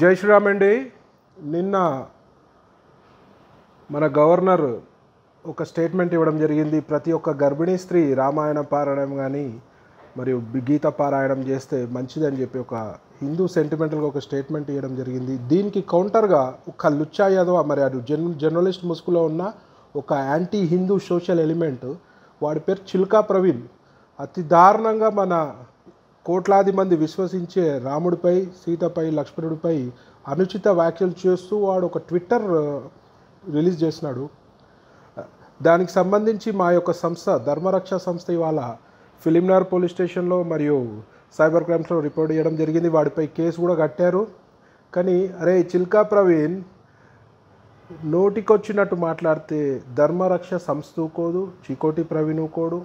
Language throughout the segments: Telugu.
జై శ్రీరామ్ అండి నిన్న మన గవర్నర్ ఒక స్టేట్మెంట్ ఇవ్వడం జరిగింది ప్రతి ఒక్క గర్భిణీ స్త్రీ రామాయణ పారాయణం కానీ మరియు గీత పారాయణం చేస్తే మంచిదని చెప్పి ఒక హిందూ సెంటిమెంటల్గా ఒక స్టేట్మెంట్ ఇవ్వడం జరిగింది దీనికి కౌంటర్గా ఒక లుచ్చా యాదవ్ మరి అటు జర్న జర్నలిస్ట్ ముసుగులో ఉన్న ఒక యాంటీ హిందూ సోషల్ ఎలిమెంట్ వాడి పేరు చిల్కా ప్రవీణ్ అతి దారుణంగా మన కోట్లాది మంది విశ్వసించే రాముడిపై సీతపై లక్ష్మణుడిపై అనుచిత వ్యాఖ్యలు చేస్తూ వాడు ఒక ట్విట్టర్ రిలీజ్ చేసినాడు దానికి సంబంధించి మా యొక్క సంస్థ ధర్మరక్ష సంస్థ ఇవాళ ఫిలింనార్ పోలీస్ స్టేషన్లో మరియు సైబర్ క్రైమ్స్లో రిపోర్ట్ చేయడం జరిగింది వాడిపై కేసు కూడా కట్టారు కానీ అరే చిల్కా ప్రవీణ్ నోటికొచ్చినట్టు మాట్లాడితే ధర్మరక్ష సంస్థ కోదు చికోటి ప్రవీణ్ కోడు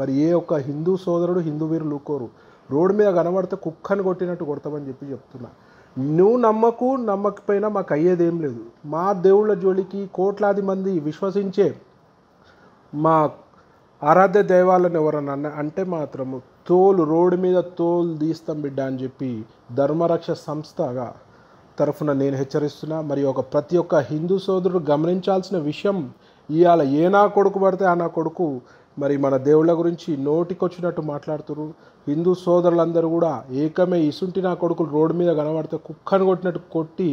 మరి ఏ ఒక్క హిందూ సోదరుడు హిందూ వీరులు కోరు రోడ్డు మీద కనబడితే కుక్కని కొట్టినట్టు కొడతామని చెప్పి చెప్తున్నా నువ్వు నమ్మకు నమ్మకపోయినా మాకు అయ్యేదేం లేదు మా దేవుళ్ళ జోలికి కోట్లాది మంది విశ్వసించే మా ఆరాధ్య దైవాలను ఎవరన్నా అంటే మాత్రము తోలు రోడ్డు మీద తోలు తీస్తాం బిడ్డ అని చెప్పి ధర్మరక్ష సంస్థగా తరఫున నేను హెచ్చరిస్తున్నా మరి ఒక ప్రతి ఒక్క హిందూ సోదరుడు గమనించాల్సిన విషయం ఇవాళ ఏ నా కొడుకు పడితే ఆ నా కొడుకు మరి మన దేవుళ్ళ గురించి నోటికొచ్చినట్టు మాట్లాడుతురు హిందూ సోదరులందరూ కూడా ఏకమే ఇసుంటి నా కొడుకులు రోడ్డు మీద కనబడితే కుక్కను కొట్టినట్టు కొట్టి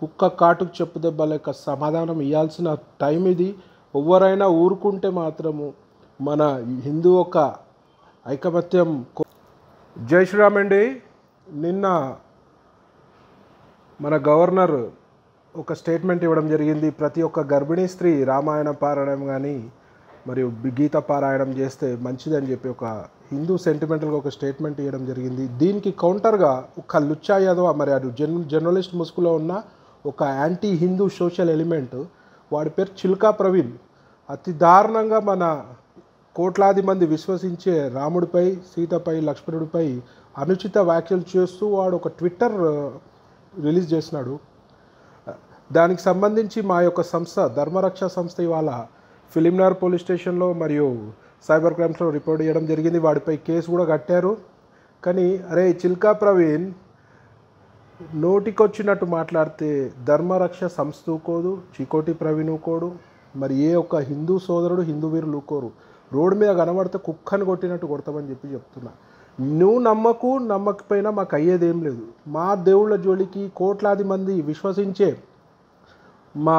కుక్క కాటుకు చెప్పు దెబ్బ లేక సమాధానం ఇవ్వాల్సిన టైం ఇది ఎవరైనా ఊరుకుంటే మాత్రము మన హిందూ ఒక ఐకమత్యం జై శ్రీరామ్ అండి నిన్న మన గవర్నర్ ఒక స్టేట్మెంట్ ఇవ్వడం జరిగింది ప్రతి ఒక్క గర్భిణీ స్త్రీ రామాయణ పారాయణం కానీ మరియు గీత పారాయణం చేస్తే మంచిదని చెప్పి ఒక హిందూ సెంటిమెంటల్గా ఒక స్టేట్మెంట్ ఇవ్వడం జరిగింది దీనికి కౌంటర్గా ఒక లుచ్చా యాదవ్ మరి అటు జన్ జర్నలిస్ట్ ముసుగులో ఉన్న ఒక యాంటీ హిందూ సోషల్ ఎలిమెంట్ వాడి పేరు చిల్కా ప్రవీణ్ అతి దారుణంగా మన కోట్లాది మంది విశ్వసించే రాముడిపై సీతపై లక్ష్మణుడిపై అనుచిత వ్యాఖ్యలు చేస్తూ వాడు ఒక ట్విట్టర్ రిలీజ్ చేసినాడు దానికి సంబంధించి మా యొక్క సంస్థ ధర్మరక్ష సంస్థ ఇవాళ ఫిలింనార్ పోలీస్ స్టేషన్లో మరియు సైబర్ క్రైమ్స్లో రిపోర్ట్ చేయడం జరిగింది వాడిపై కేసు కూడా కట్టారు కానీ అరే చిల్కా ప్రవీణ్ నోటికొచ్చినట్టు మాట్లాడితే ధర్మరక్ష సంస్థ కోదు చికోటి ప్రవీణ్ కోడు మరి ఏ ఒక్క హిందూ సోదరుడు హిందూ వీరులు కోరు రోడ్డు మీద కనబడితే కుక్కను కొట్టినట్టు కొడతామని చెప్పి చెప్తున్నా నువ్వు నమ్మకు నమ్మకపోయినా మాకు అయ్యేదేం లేదు మా దేవుళ్ళ జోలికి కోట్లాది మంది విశ్వసించే మా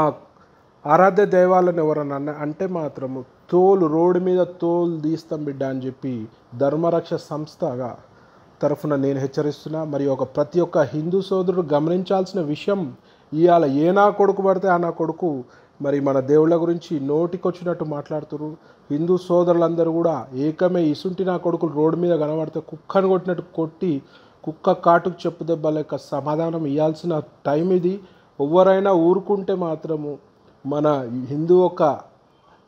ఆరాధ్య దేవాలను ఎవరన్నా అంటే మాత్రము తోలు రోడ్డు మీద తోలు తీస్తాం బిడ్డ అని చెప్పి ధర్మరక్ష సంస్థగా తరఫున నేను హెచ్చరిస్తున్నా మరి ఒక ప్రతి ఒక్క హిందూ సోదరుడు గమనించాల్సిన విషయం ఇవాళ ఏ నా కొడుకు పడితే ఆ నా కొడుకు మరి మన దేవుళ్ళ గురించి నోటికొచ్చినట్టు మాట్లాడుతురు హిందూ సోదరులందరూ కూడా ఏకమే ఇసుంటి నా కొడుకులు రోడ్డు మీద కనబడితే కుక్కను కొట్టినట్టు కొట్టి కుక్క కాటుకు చెప్పు దెబ్బ లెక్క సమాధానం ఇవ్వాల్సిన టైం ఇది ఎవరైనా ఊరుకుంటే మాత్రము మన హిందూ ఒక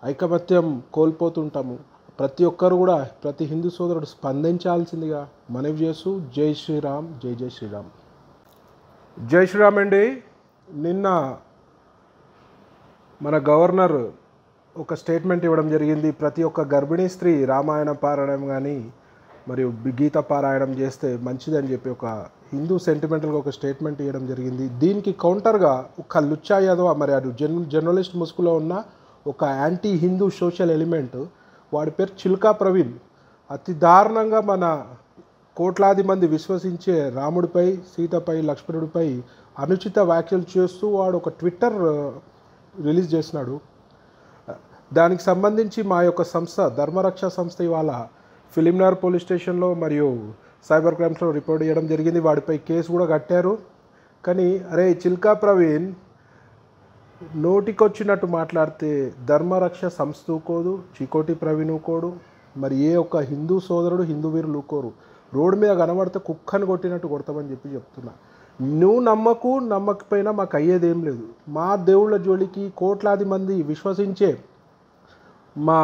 ఐకమత్యం కోల్పోతుంటాము ప్రతి ఒక్కరు కూడా ప్రతి హిందూ సోదరుడు స్పందించాల్సిందిగా మనవి చేస్తూ జై శ్రీరామ్ జై జై శ్రీరామ్ జై శ్రీరామ్ అండి నిన్న మన గవర్నర్ ఒక స్టేట్మెంట్ ఇవ్వడం జరిగింది ప్రతి ఒక్క గర్భిణీ స్త్రీ రామాయణ పారాయణం కానీ మరియు గీత పారాయణం చేస్తే మంచిదని చెప్పి ఒక హిందూ సెంటిమెంటల్గా ఒక స్టేట్మెంట్ ఇవ్వడం జరిగింది దీనికి కౌంటర్గా ఒక లుచ్చా యాదవ్ మరి అటు జర్నలిస్ట్ ముసుగులో ఉన్న ఒక యాంటీ హిందూ సోషల్ ఎలిమెంట్ వాడి పేరు చిల్కా ప్రవీణ్ అతి దారుణంగా మన కోట్లాది మంది విశ్వసించే రాముడిపై సీతపై లక్ష్మణుడిపై అనుచిత వ్యాఖ్యలు చేస్తూ వాడు ఒక ట్విట్టర్ రిలీజ్ చేసినాడు దానికి సంబంధించి మా యొక్క సంస్థ ధర్మరక్ష సంస్థ ఇవాళ ఫిలింనార్ పోలీస్ స్టేషన్లో మరియు సైబర్ క్రైమ్స్లో రిపోర్ట్ చేయడం జరిగింది వాడిపై కేసు కూడా కట్టారు కానీ అరే చిల్కా ప్రవీణ్ నోటికొచ్చినట్టు మాట్లాడితే ధర్మరక్ష సంస్థ కోదు చికోటి ప్రవీణ్ కోడు మరి ఏ ఒక్క హిందూ సోదరుడు హిందూ వీరులు కోరు రోడ్డు మీద కనబడితే కుక్కను కొట్టినట్టు కొడతామని చెప్పి చెప్తున్నా నువ్వు నమ్మకు నమ్మకపోయినా మాకు అయ్యేదేం లేదు మా దేవుళ్ళ జోలికి కోట్లాది మంది విశ్వసించే మా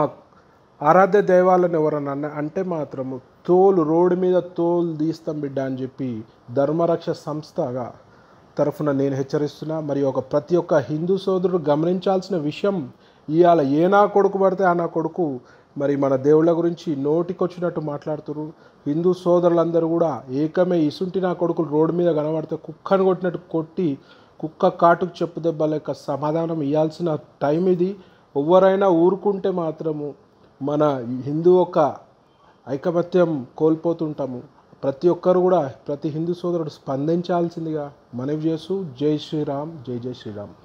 ఆరాధ్య దైవాలను ఎవరన్నా అంటే మాత్రము తోలు రోడ్డు మీద తోలు తీస్తాం బిడ్డ అని చెప్పి ధర్మరక్ష సంస్థగా తరఫున నేను హెచ్చరిస్తున్నా మరి ఒక ప్రతి ఒక్క హిందూ సోదరుడు గమనించాల్సిన విషయం ఇవాళ ఏ నా కొడుకు పడితే ఆ నా కొడుకు మరి మన దేవుళ్ళ గురించి నోటికొచ్చినట్టు మాట్లాడుతురు హిందూ సోదరులందరూ కూడా ఏకమే ఇసుంటి నా కొడుకులు రోడ్డు మీద కనబడితే కుక్కను కొట్టినట్టు కొట్టి కుక్క కాటుకు చెప్పు దెబ్బ లేక సమాధానం ఇవ్వాల్సిన టైం ఇది ఎవరైనా ఊరుకుంటే మాత్రము మన హిందూ ఒక ఐకమత్యం కోల్పోతుంటాము ప్రతి ఒక్కరు కూడా ప్రతి హిందూ సోదరుడు స్పందించాల్సిందిగా మనవి చేస్తూ జై శ్రీరామ్ జై జై శ్రీరామ్